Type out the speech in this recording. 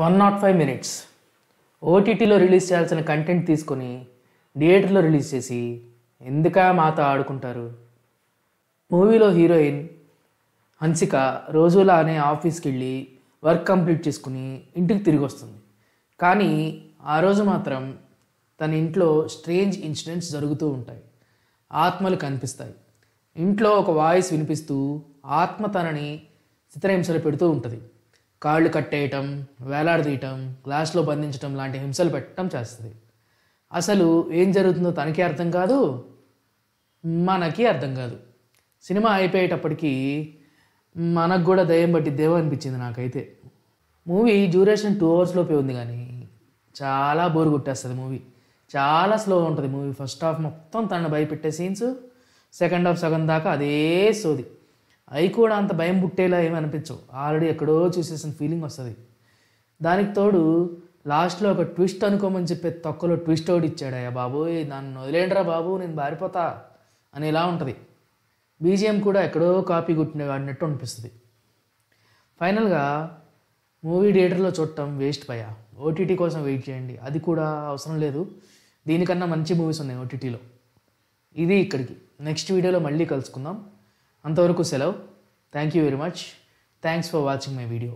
one not five minutes ఓటీటీలో release చేయాల్సిన content తీసుకొని థియేటర్లో రిలీజ్ చేసి ఎందుక మాతో ఆడుకుంటారు మూవీలో హీరోయిన్ హన్సిక రోజులా అనే ఆఫీస్కి వెళ్ళి వర్క్ కంప్లీట్ చేసుకుని ఇంటికి తిరిగి వస్తుంది కానీ ఆ రోజు మాత్రం తన ఇంట్లో స్ట్రేంజ్ ఇన్సిడెంట్స్ జరుగుతూ ఉంటాయి ఆత్మలు కనిపిస్తాయి ఇంట్లో ఒక వాయిస్ వినిపిస్తూ ఆత్మ తనని చిత్రహింసలు పెడుతూ ఉంటుంది కాళ్ళు కట్టేయటం వేలాడదీయటం గ్లాస్లో బంధించటం లాంటి హింసలు పెట్టడం చేస్తుంది అసలు ఏం జరుగుతుందో తనకి అర్థం కాదు మనకి అర్థం కాదు సినిమా అయిపోయేటప్పటికీ మనకు కూడా దయ్యం దేవం అనిపించింది నాకైతే మూవీ డ్యూరేషన్ టూ అవర్స్లోపే ఉంది కానీ చాలా బోర్ కొట్టేస్తుంది మూవీ చాలా స్లో ఉంటుంది మూవీ ఫస్ట్ హాఫ్ మొత్తం తనను భయపెట్టే సీన్స్ సెకండ్ హాఫ్ సగం దాకా అదే సోది అవి కూడా అంత భయం పుట్టేలా ఏమి అనిపించవు ఆల్రెడీ ఎక్కడో చూసేసిన ఫీలింగ్ వస్తుంది దానికి తోడు లాస్ట్లో ఒక ట్విస్ట్ అనుకోమని చెప్పే తొక్కలో ట్విస్ట్ ఒకటి అయ్యా బాబోయ్ నన్ను వదిలేండ్రా బాబు నేను బారిపోతా అని ఇలా ఉంటుంది బీజిఎం కూడా ఎక్కడో కాపీ కొట్టిన వాడినట్టు అనిపిస్తుంది ఫైనల్గా మూవీ థియేటర్లో చూడటం వేస్ట్ పయ్యా ఓటీటీ కోసం వెయిట్ చేయండి అది కూడా అవసరం లేదు దీనికన్నా మంచి మూవీస్ ఉన్నాయి ఓటీటీలో ఇది ఇక్కడికి నెక్స్ట్ వీడియోలో మళ్ళీ కలుసుకుందాం అంతవరకు సెలవు thank you very much thanks for watching my video